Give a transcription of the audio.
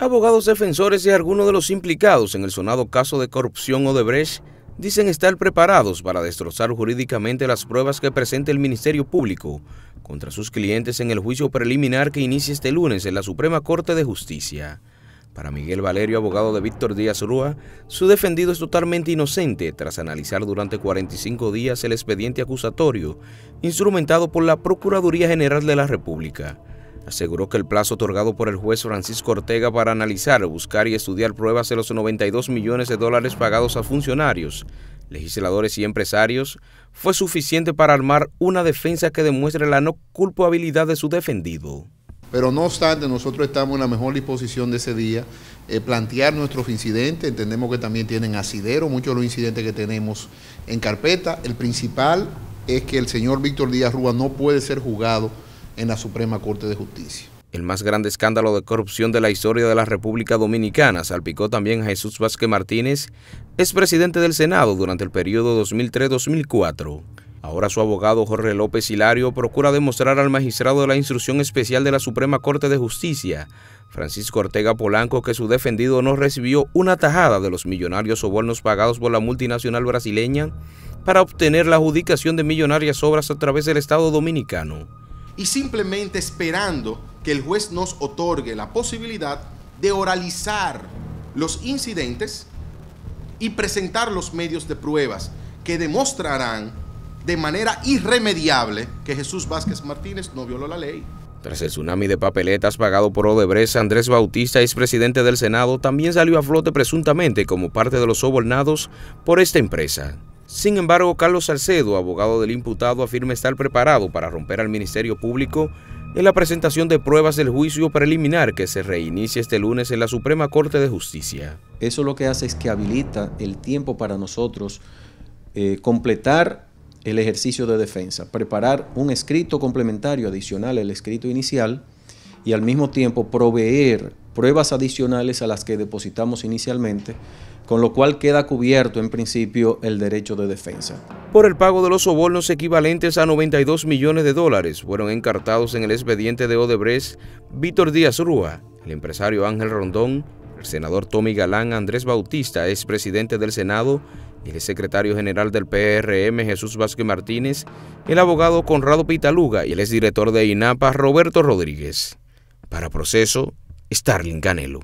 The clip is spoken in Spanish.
Abogados defensores y algunos de los implicados en el sonado caso de corrupción Odebrecht dicen estar preparados para destrozar jurídicamente las pruebas que presenta el Ministerio Público contra sus clientes en el juicio preliminar que inicia este lunes en la Suprema Corte de Justicia. Para Miguel Valerio, abogado de Víctor Díaz Rúa, su defendido es totalmente inocente tras analizar durante 45 días el expediente acusatorio instrumentado por la Procuraduría General de la República aseguró que el plazo otorgado por el juez Francisco Ortega para analizar, buscar y estudiar pruebas de los 92 millones de dólares pagados a funcionarios, legisladores y empresarios fue suficiente para armar una defensa que demuestre la no culpabilidad de su defendido. Pero no obstante, nosotros estamos en la mejor disposición de ese día, eh, plantear nuestros incidentes, entendemos que también tienen asidero muchos de los incidentes que tenemos en carpeta. El principal es que el señor Víctor Díaz Rúa no puede ser juzgado en la Suprema Corte de Justicia. El más grande escándalo de corrupción de la historia de la República Dominicana salpicó también a Jesús Vázquez Martínez, ex presidente del Senado durante el periodo 2003-2004. Ahora su abogado Jorge López Hilario procura demostrar al magistrado de la Instrucción Especial de la Suprema Corte de Justicia, Francisco Ortega Polanco, que su defendido no recibió una tajada de los millonarios sobornos pagados por la multinacional brasileña para obtener la adjudicación de millonarias obras a través del Estado dominicano y simplemente esperando que el juez nos otorgue la posibilidad de oralizar los incidentes y presentar los medios de pruebas que demostrarán de manera irremediable que Jesús Vázquez Martínez no violó la ley. Tras el tsunami de papeletas pagado por Odebrecht, Andrés Bautista, ex presidente del Senado, también salió a flote presuntamente como parte de los sobornados por esta empresa. Sin embargo, Carlos Salcedo, abogado del imputado, afirma estar preparado para romper al Ministerio Público en la presentación de pruebas del juicio preliminar que se reinicia este lunes en la Suprema Corte de Justicia. Eso lo que hace es que habilita el tiempo para nosotros eh, completar el ejercicio de defensa, preparar un escrito complementario adicional al escrito inicial y al mismo tiempo proveer pruebas adicionales a las que depositamos inicialmente, con lo cual queda cubierto en principio el derecho de defensa. Por el pago de los sobornos equivalentes a 92 millones de dólares fueron encartados en el expediente de Odebrecht Víctor Díaz Rúa, el empresario Ángel Rondón, el senador Tommy Galán Andrés Bautista, expresidente del Senado, el secretario general del PRM Jesús Vázquez Martínez, el abogado Conrado Pitaluga y el exdirector de INAPA Roberto Rodríguez. Para proceso, Starling Canelo.